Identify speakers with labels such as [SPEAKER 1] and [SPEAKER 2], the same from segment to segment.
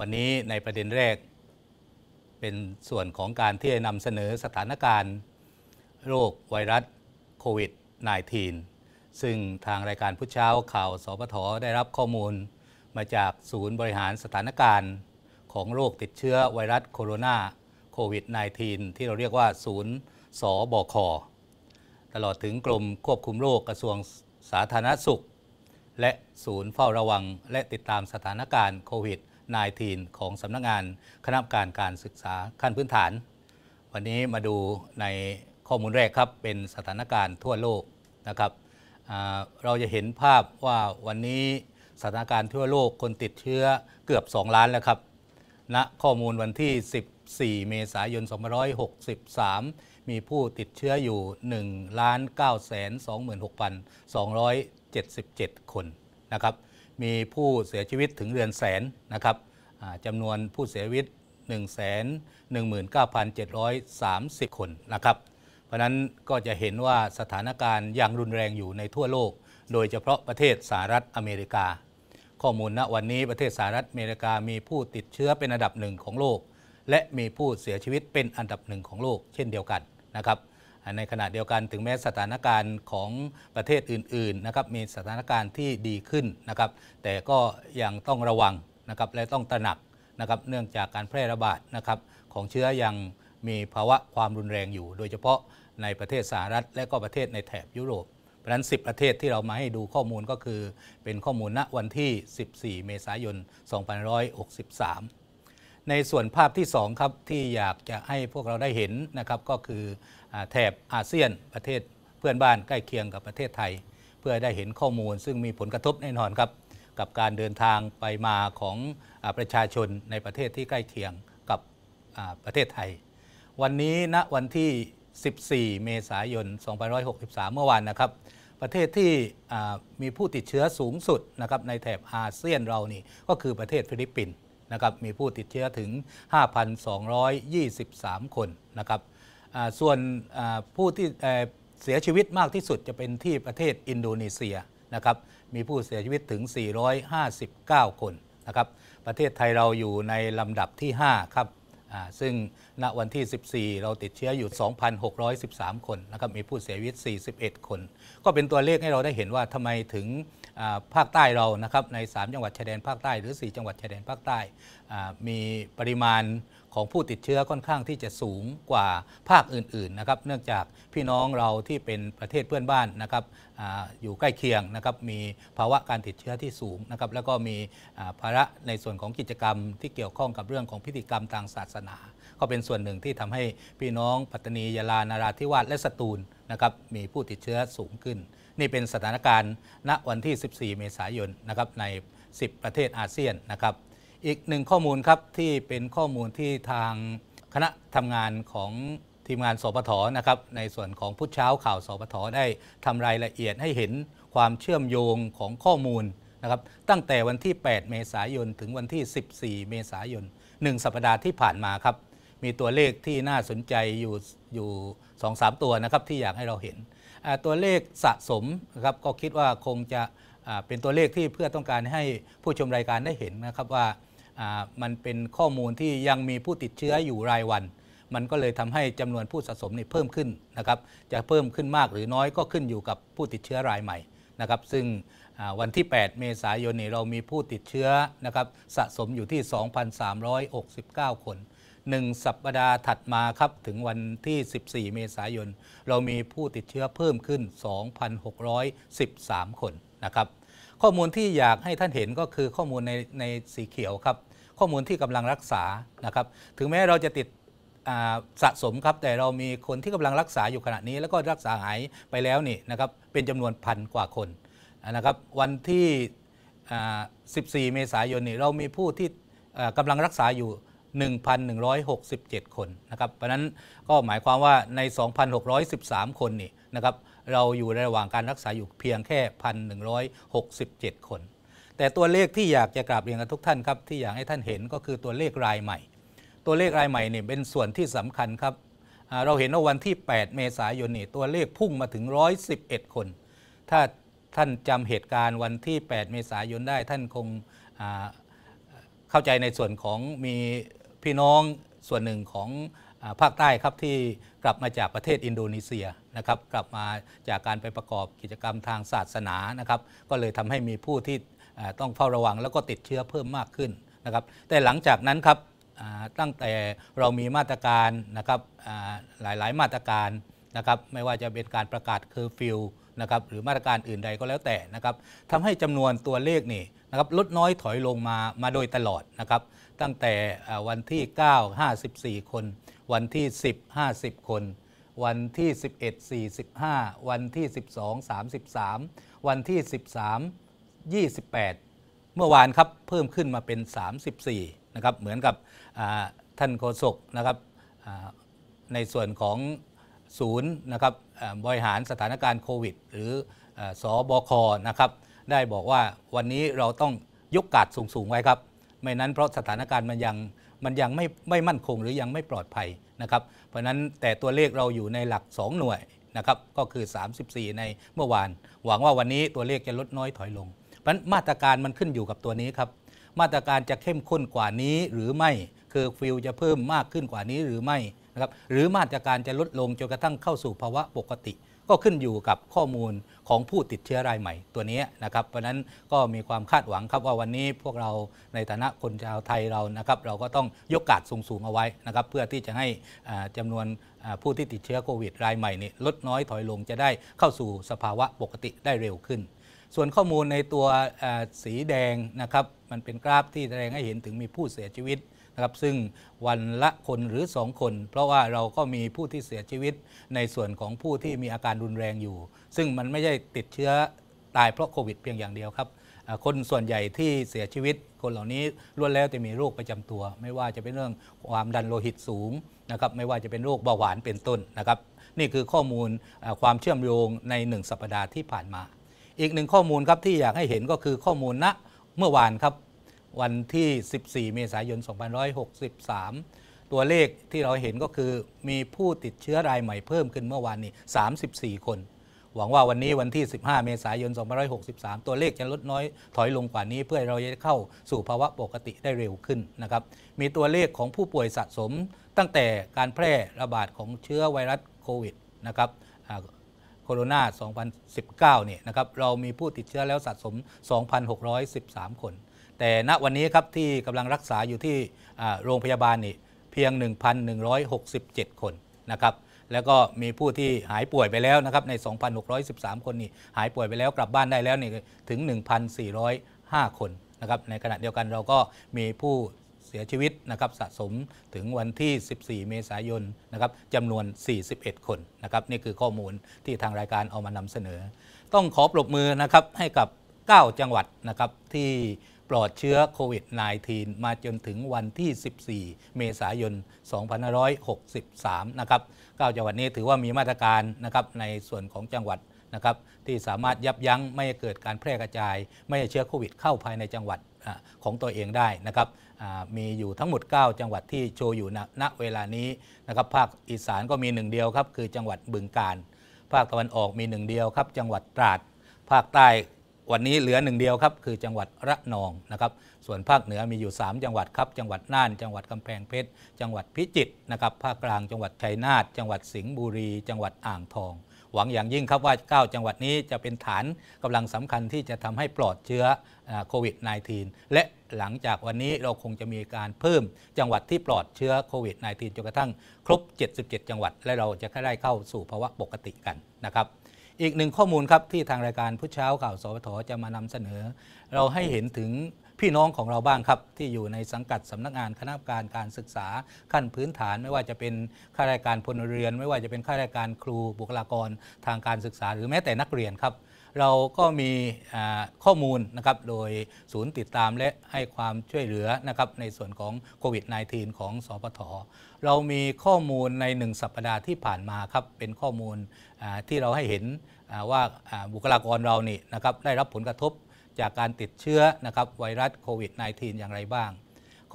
[SPEAKER 1] วันนี้ในประเด็นแรกเป็นส่วนของการที่จะนำเสนอสถานการณ์โรคไวรัสโควิด -19 ซึ่งทางรายการพุ้เช้าข่าวสพทได้รับข้อมูลมาจากศูนย์บริหารสถานการณ์ ของโรคติดเชื้อไวรัสโคโรนาโควิด -19 ที่เราเรียกว่าศูนย์สบคตลอดถึงกรมควบคุมโรคกระทรวงสาธารณสุข และศูนย์เฝ้าระวังและติดตามสถานการณ์โควิด -19 -19 ของสำนักงงานคณะกรรมการการศึกษา ขั้นพื้นฐาน วันนี้มาดูในข้อมูลแรกครับเป็นสถานการณ์ทั่วโลกนะครับเราจะเห็นภาพว่าวันนี้สถานการณ์ทั่วโลกคนติดเชื้อเกือบ 2 ล้านแล้วครับณนะข้อมูลวันที่ 14 เมษายน 2563 มีผู้ติดเชื้ออยู่ 1 9 2 6 2 7 7 คนนะครับมีผู้เสียชีวิตถึงเรือนแสนนะครับจำนวนผู้เสียชีวิต1 1 9 7 3 0 คนนะครับ เพราะนั้นก็จะเห็นว่าสถานการณ์ยังรุนแรงอยู่ในทั่วโลก โดยเฉพาะประเทศสหรัฐอเมริกา ข้อมูลณวันนี้ประเทศสหรัฐอเมริกา มีผู้ติดเชื้อเป็นอันดับหนึ่งของโลก และมีผู้เสียชีวิตเป็นอันดับหนึ่งของโลกเช่นเดียวกันนะครับในขณะเดียวกันถึงแม้สถานการณ์ของประเทศอื่นๆนะครับมีสถานการณ์ที่ดีขึ้นนะครับแต่ก็ยังต้องระวังนะครับและต้องตระหนักนะครับเนื่องจากการแพร่ระบาดนะครับของเชื้อยังมีภาวะความรุนแรงอยู่โดยเฉพาะในประเทศสหรัฐ และก็ประเทศในแถบยุโรปเพราะนั้น 10 ประเทศที่เรามาให้ดูข้อมูลก็คือ เป็นข้อมูลณวันที่ 14 เมษายน2563ในส่วนภาพที่2ครับที่อยากจะให้พวกเราได้เห็นนะครับก็คือแถบอาเซียนประเทศเพื่อนบ้านใกล้เคียงกับประเทศไทยเพื่อได้เห็นข้อมูล ซึ่งมีผลกระทบแน่นอนครับกับการเดินทางไปมาของประชาชนในประเทศที่ใกล้เคียงกับประเทศไทย วันนี้ณนะวันที่ 14 เมษายน 2563 เมื่อวานนะครับประเทศที่มีผู้ติดเชื้อสูงสุดนะครับในแถบอาเซียนเรานี่ก็คือประเทศฟิลิปปินส์นะครับมีผู้ติดเชื้อถึง 5,223 คนนะครับส่วนผู้ที่เสียชีวิตมากที่สุดจะเป็นที่ประเทศอินโดนีเซียนะครับมีผู้เสียชีวิตถึง 459 คนนะครับประเทศไทยเราอยู่ในลำดับที่ 5 ครับซึ่งณวันที่ 14 เราติดเชื้ออยู่ 2,613 คนนะครับมีผู้เสียชีวิต 41 คน ก็เป็นตัวเลขให้เราได้เห็นว่าทำไมถึงภาคใต้เรานะครับใน 3 จังหวัดชายแดนภาคใต้หรือ 4 จังหวัดชายแดนภาคใต้มีปริมาณของผู้ติดเชื้อค่อนข้างที่จะสูงกว่าภาคอื่นๆนะครับ เนื่องจากพี่น้องเราที่เป็นประเทศเพื่อนบ้านนะครับออยู่ใกล้เคียงนะครับมีภาวะการติดเชื้อที่สูงนะครับแล้วก็มีภาระในส่วนของกิจกรรมที่เกี่ยวข้องกับเรื่องของพิธีกรรมทางศาสนา ก็เป็นส่วนหนึ่งที่ทำให้พี่น้องปัตตานียาลานาราธิวาสและสตูลนะครับมีผู้ติดเชื้อสูงขึ้นนี่เป็นสถานการณ์ ณวันที่ 14 เมษายนนะครับใน 10 ประเทศอาเซียนนะครับ อีกหนึ่งข้อมูลครับที่เป็นข้อมูลที่ทางคณะทำงานของทีมงานสปทนะครับในส่วนของพุทธเช้าข่าวสปทได้ทำรายละเอียดให้เห็นความเชื่อมโยงของข้อมูลนะครับตั้งแต่วันที่ 8 เมษายนถึงวันที่ 14 เมษายน1สัปดาห์ที่ผ่านมาครับ มีตัวเลขที่น่าสนใจอยู่อยู่2-3 ตัวนะครับที่อยากให้เราเห็นตัวเลขสะสมนะครับก็คิดว่าคงจะเป็นตัวเลขที่เพื่อต้องการให้ผู้ชมรายการได้เห็นนะครับว่ามันเป็นข้อมูลที่ยังมีผู้ติดเชื้ออยู่รายวัน มันก็เลยทำให้จำนวนผู้สะสมนี่เพิ่มขึ้นนะครับจะเพิ่มขึ้นมากหรือน้อยก็ขึ้นอยู่กับผู้ติดเชื้อรายใหม่นะครับซึ่งวันที่ 8 เมษายนนี้เรามีผู้ติดเชื้อนะครับสะสมอยู่ที่ 2,369 คนหนึ่งสัปดาห์ถัดมาครับถึงวันที่ 14 เมษายนเรามีผู้ติดเชื้อเพิ่มขึ้น 2,613 คนนะครับข้อมูลที่อยากให้ท่านเห็นก็คือข้อมูลในในสีเขียวครับข้อมูลที่กำลังรักษานะครับถึงแม้เราจะติดสะสมครับแต่เรามีคนที่กำลังรักษาอยู่ขณะนี้ แล้วก็รักษาหายไปแล้วนี่นะครับเป็นจำนวนพันกว่าคนนะครับวันที่14 เมษายนนี่เรามีผู้ที่กำลังรักษาอยู่1,167 คนนะครับ เพราะนั้นก็หมายความว่าใน 2,613 คนนี่นะครับ เราอยู่ในระหว่างการรักษาอยู่เพียงแค่ 1,167 คน แต่ตัวเลขที่อยากจะกราบเรียนกับทุกท่านครับที่อยากให้ท่านเห็นก็คือตัวเลขรายใหม่ ตัวเลขรายใหม่เนี่ยเป็นส่วนที่สำคัญครับ เราเห็นว่าวันที่ 8 เมษายนนี่ตัวเลขพุ่งมาถึง 111 คน ถ้าท่านจำเหตุการณ์วันที่ 8 เมษายนได้ท่านคงเข้าใจในส่วนของมีพี่น้องส่วนหนึ่งของภาคใต้ครับที่กลับมาจากประเทศอินโดนีเซียนะครับกลับมาจากการไปประกอบกิจกรรมทางศาสนานะครับก็เลยทำให้มีผู้ที่ต้องเฝ้าระวังแล้วก็ติดเชื้อเพิ่มมากขึ้นนะครับแต่หลังจากนั้นครับตั้งแต่เรามีมาตรการนะครับหลายๆ มาตรการนะครับไม่ว่าจะเป็นการประกาศเคอร์ฟิวนะครับหรือมาตรการอื่นใดก็แล้วแต่นะครับทำให้จำนวนตัวเลขนี่นะครับลดน้อยถอยลงมามาโดยตลอดนะครับตั้งแต่วันที่ 9 54 คน วันที่ 10 50 คน วันที่ 11 45 วันที่ 12 33 วันที่ 13 28 เมื่อวานครับเพิ่มขึ้นมาเป็น 34นะครับเหมือนกับท่านโฆษกนะครับในส่วนของศูนย์นะครับบริหารสถานการณ์โควิด หรือสอบคนะครับได้บอกว่าวันนี้เราต้องยกกาดสูงๆไว้ครับไม่นั้นเพราะสถานการณ์มันยังมันยังไม่ไม่มั่นคงหรือยังไม่ปลอดภัยนะครับเพราะนั้นแต่ตัวเลขเราอยู่ในหลัก 2 หน่วยนะครับก็คือ 34 ในเมื่อวาน หวังว่าวันนี้ตัวเลขจะลดน้อยถอยลงเพราะนั้นมาตรการมันขึ้นอยู่กับตัวนี้ครับมาตรการจะเข้มข้นกว่านี้หรือไม่คือฟิลจะเพิ่มมากขึ้นกว่านี้หรือไม่นะครับหรือมาตรการจะลดลงจนกระทั่งเข้าสู่ภาวะปกติ ก็ขึ้นอยู่กับข้อมูลของผู้ติดเชื้อรายใหม่ตัวนี้นะครับ เพราะนั้นก็มีความคาดหวังครับว่าวันนี้ พวกเราในฐานะคนชาวไทยเรานะครับเราก็ต้องยกกาดสูงๆเอาไว้นะครับเพื่อที่จะให้จำนวนผู้ที่ติดเชื้อโควิด รายใหม่นี่ลดน้อยถอยลงจะได้เข้าสู่สภาวะปกติได้เร็วขึ้น ส่วนข้อมูลในตัวสีแดงนะครับมันเป็นกราฟที่แสดงให้เห็นถึงมีผู้เสียชีวิตนะครับซึ่งวันละคนหรือ2คน เพราะว่าเราก็มีผู้ที่เสียชีวิตในส่วนของผู้ที่มีอาการรุนแรงอยู่ซึ่งมันไม่ใช่ติดเชื้อตายเพราะโควิดเพียงอย่างเดียวครับคนส่วนใหญ่ที่เสียชีวิต คนเหล่านี้ล้วนแล้วจะมีโรคประจำตัว ไม่ว่าจะเป็นเรื่องความดันโลหิตสูงนะครับไม่ว่าจะเป็นโรคเบาหวานเป็นต้นนะครับ นี่คือข้อมูลความเชื่อมโยงใน 1 สัปดาห์ที่ผ่านมา อีกหนึ่งข้อมูลครับที่อยากให้เห็นก็คือข้อมูลณนะเมื่อวานครับวันที่ 14 เมษายน 2563 ตัวเลขที่เราเห็นก็คือมีผู้ติดเชื้อรายใหม่เพิ่มขึ้นเมื่อวานนี้ 34 คน หวังว่าวันนี้วันที่ 15 เมษายน 2563 ตัวเลขจะลดน้อยถอยลงกว่านี้เพื่อเราจะเข้าสู่ภาวะปกติได้เร็วขึ้นนะครับ มีตัวเลขของผู้ป่วยสะสม ตั้งแต่การแพร่ระบาดของเชื้อไวรัสโควิดนะครับโคโรนา 2019 เนี่ยนะครับ เรามีผู้ติดเชื้อแล้วสะสม 2,613 คนแต่ณวันนี้ครับที่กำลังรักษาอยู่ที่โรงพยาบาลนี่เพียง 1,167 คนนะครับแล้วก็มีผู้ที่หายป่วยไปแล้วนะครับใน 2,613 คนนี่หายป่วยไปแล้วกลับบ้านได้แล้วนี่ถึง 1,405 คนนะครับในขณะเดียวกันเราก็มีผู้เสียชีวิตนะครับสะสมถึงวันที่ 14 เมษายนนะครับจำนวน 41 คนนะครับนี่คือข้อมูลที่ทางรายการเอามานำเสนอ ต้องขอปรบมือนะครับให้กับ 9 จังหวัดนะครับที่ปลอดเชื้อโควิด -19 มาจนถึงวันที่ 14 เมษายน 2563 นะครับ 9 จังหวัดนี้ถือว่ามีมาตรการนะครับในส่วนของจังหวัดนะครับที่สามารถยับยั้งไม่ให้เกิดการแพร่กระจาย ไม่ให้เชื้อโควิด เข้าภายในจังหวัดของตัวเองได้นะครับมีอยู่ทั้งหมด 9 จังหวัดที่โชว์อยู่ ณเวลานี้นะครับภาคอีสานก็มีหนึ่งเดียวครับคือจังหวัดบึงกาฬภาคตะวันออกมีหนึ่งเดียวครับ จังหวัดตราดภาคใต้วันนี้เหลือหนึ่งเดียวครับคือจังหวัดระนองนะครับส่วนภาคเหนือมีอยู่3จังหวัดครับ จังหวัดน่านจังหวัดกำแพงเพชรจังหวัดพิจิตรนะครับภาคกลางจังหวัดชัยนาทจังหวัดสิงห์บุรีจังหวัดอ่างทอง หวังอย่างยิ่งครับว่า 9จังหวัดนี้จะเป็นฐานกำลังสำคัญที่จะทำให้ปลอดเชื้อโควิด -19 และหลังจากวันนี้เราคงจะมีการเพิ่มจังหวัดที่ปลอดเชื้อโควิด -19 จนกระทั่ง ครบ77 จังหวัดและเราจะได้เข้าสู่ภาวะปกติกันนะครับอีกหนึ่งข้อมูลครับที่ทางรายการพุทธเช้าข่าวสวทจะมานำเสนอ เราให้เห็นถึงพี่น้องของเราบ้างครับ ที่อยู่ในสังกัดสำนักงานคณะกรรมการการศึกษา ขั้นพื้นฐานไม่ว่าจะเป็นข้าราชการพลเรือนไม่ว่าจะเป็นข้าราชการครูบุคลากรทางการศึกษาหรือแม้แต่นักเรียนครับเราก็มีข้อมูลนะครับโดยศูนย์ติดตามและให้ความช่วยเหลือนะครับในส่วนของโควิด -19 ของสปทเรามีข้อมูลในหนึ่งสัปดาห์ที่ผ่านมาครับเป็นข้อมูลที่เราให้เห็นว่าบุคลากรเรานี่นะครับได้รับผลกระทบจากการติดเชื้อนะครับไวรัสโควิด -19 อย่างไรบ้าง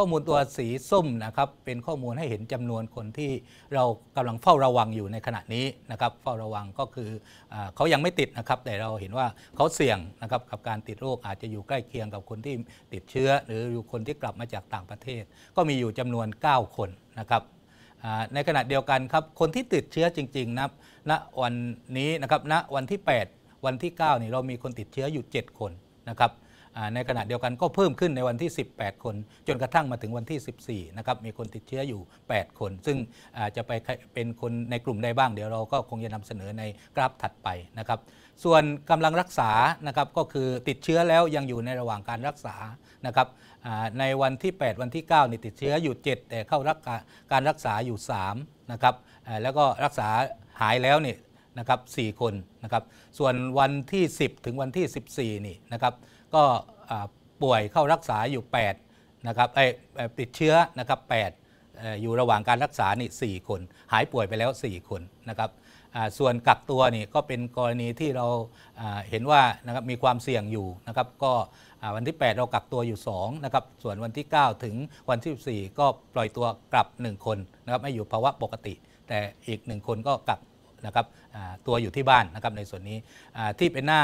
[SPEAKER 1] ข้อมูลตัวสีส้มนะครับ เป็นข้อมูลให้เห็นจำนวนคนที่เรากำลังเฝ้าระวังอยู่ในขณะนี้นะครับ เฝ้าระวังก็คืออเขายังไม่ติดนะครับ แต่เราเห็นว่าเขาเสี่ยงนะครับกับการติดโรคอาจจะอยู่ใกล้เคียงกับคนที่ติดเชื้อ หรืออยู่คนที่กลับมาจากต่างประเทศ ก็มีอยู่จำนวน 9 คนนะครับในขณะเดียวกันครับคนที่ติดเชื้อจริง ๆ นะณวันนี้นะครับ ณวันที่ 8 วันที่9นี่เรามีคนติดเชื้ออยู่ 7 คนนะครับในขณะเดียวกันก็เพิ่มขึ้นในวันที่ 18 คนจนกระทั่งมาถึงวันที่ 14นะครับมีคนติดเชื้ออยู่ 8 คน ซึ่งจะไปเป็นคนในกลุ่มใดบ้างเดี๋ยวเราก็คงจะนำเสนอในกราฟถัดไปนะครับ ส่วนกำลังรักษานะครับก็คือติดเชื้อแล้วยังอยู่ในระหว่างการรักษานะครับในวันที่ 8 วันที่9นี่ติดเชื้ออยู่ 7 แต่เข้ารักการรักษาอยู่3นะครับแล้วก็รักษาหายแล้วนี่นะครับ 4 คนนะครับ ส่วนวันที่ 10 ถึงวันที่ 14 นี่นะครับก็ป่วยเข้ารักษาอยู่8นะครับไอ้ติดเชื้อนะครับ8อยู่ระหว่างการรักษานี่4คน หายป่วยไปแล้ว 4 คนนะครับส่วนกักตัวนี่ก็เป็นกรณีที่เราเห็นว่านะครับมีความเสี่ยงอยู่นะครับ ก็วันที่ 8 เรากักตัวอยู่2นะครับส่วนวันที่ 9 ถึงวันที่14ก็ปล่อยตัวกลับ 1 คนนะครับไม่อยู่ภาวะปกติ แต่อีก 1 คนก็กักนะครับตัวอยู่ที่บ้านนะครับในส่วนนี้ที่เป็นหน้า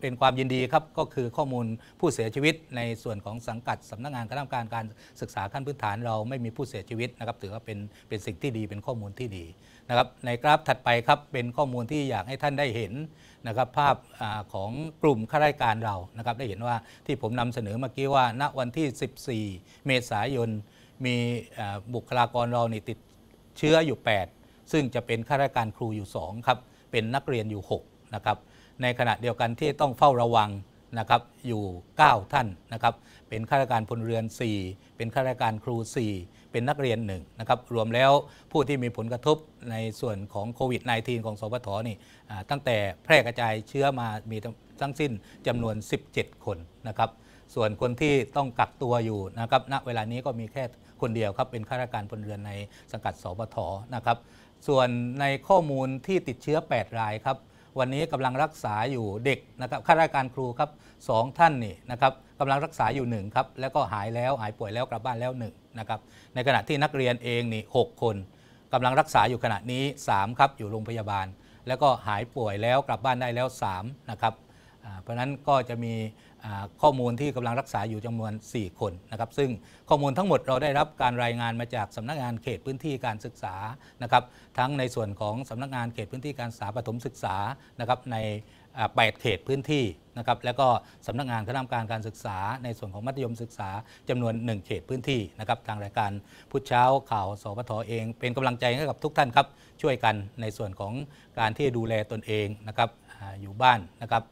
[SPEAKER 1] เป็นความยินดีครับก็คือข้อมูลผู้เสียชีวิตในส่วนของสังกัดสำนักงานคณะกรรมการการศึกษาขั้นพื้นฐาน เราไม่มีผู้เสียชีวิตนะครับ ถือว่าเป็นเป็นสิ่งที่ดี เป็นข้อมูลที่ดีนะครับในกราฟถัดไปครับเป็นข้อมูลที่อยากให้ท่านได้เห็นนะครับ ภาพอของกลุ่มข้าราชการเรานะครับ ได้เห็นว่าที่ผมนำเสนอเมื่อกี้ว่าณวันที่ 14 เมษายนมีบุคลากรเรานี่ติดเชื้ออยู่ 8 ซึ่งจะเป็นข้าราชการครูอยู่ 2 ครับเป็นนักเรียนอยู่ 6 นะครับในขณะเดียวกันที่ต้องเฝ้าระวังนะครับอยู่ 9 ท่านนะครับ เป็นข้าราชการพลเรือน 4 เป็นข้าราชการครู 4 เป็นนักเรียน1นะครับรวมแล้วผู้ที่มีผลกระทบในส่วนของโควิด -19 ของสพทนี่ตั้งแต่แพร่กระจายเชื้อมามีทั้งสิ้นจำนวน 17 คนนะครับ ส่วนคนที่ต้องกักตัวอยู่นะครับณเวลานี้ก็มีแค่คนเดียวครับ เป็นข้าราชการพลเรือนในสังกัดสพทนะครับ ส่วนในข้อมูลที่ติดเชื้อ 8 รายครับวันนี้กำลังรักษาอยู่เด็กนะครับข้าราชการครูครับสองท่านนี่นะครับกำลังรักษาอยู่หนึ่งครับแล้วก็หายแล้วหายป่วยแล้วกลับบ้านแล้วหนึ่งนะครับในขณะที่นักเรียนเองนี่หคน กำลังรักษาอยู่ขณะนี้ 3 ครับ อยู่โรงพยาบาล แล้วก็หายป่วยแล้วกลับบ้านได้แล้ว 3 นะครับเพราะนั้นก็จะมีข้อมูลที่กำลังรักษาอยู่จำนวน 4 คนนะครับ ซึ่งข้อมูลทั้งหมดเราได้รับการรายงานมาจากสำนักงานเขตพื้นที่การศึกษานะครับ ทั้งในส่วนของสำนักงานเขตพื้นที่การศึกษาปฐมศึกษานะครับใน8เขตพื้นที่นะครับแล้วก็สำนักงานคณะกรรมการการศึกษาในส่วนของมัธยมศึกษา จำนวน 1 เขตพื้นที่นะครับทางรายการพุทธเช้าข่าวสพทเอง เป็นกำลังใจให้กับทุกท่านครับช่วยกันในส่วนของการที่ดูแลตนเองนะครับอยู่บ้านนะครับ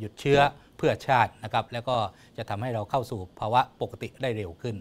[SPEAKER 1] หยุดเชื้อเพื่อชาตินะครับแล้วก็จะทำให้เราเข้าสู่ภาวะปกติได้เร็วขึ้น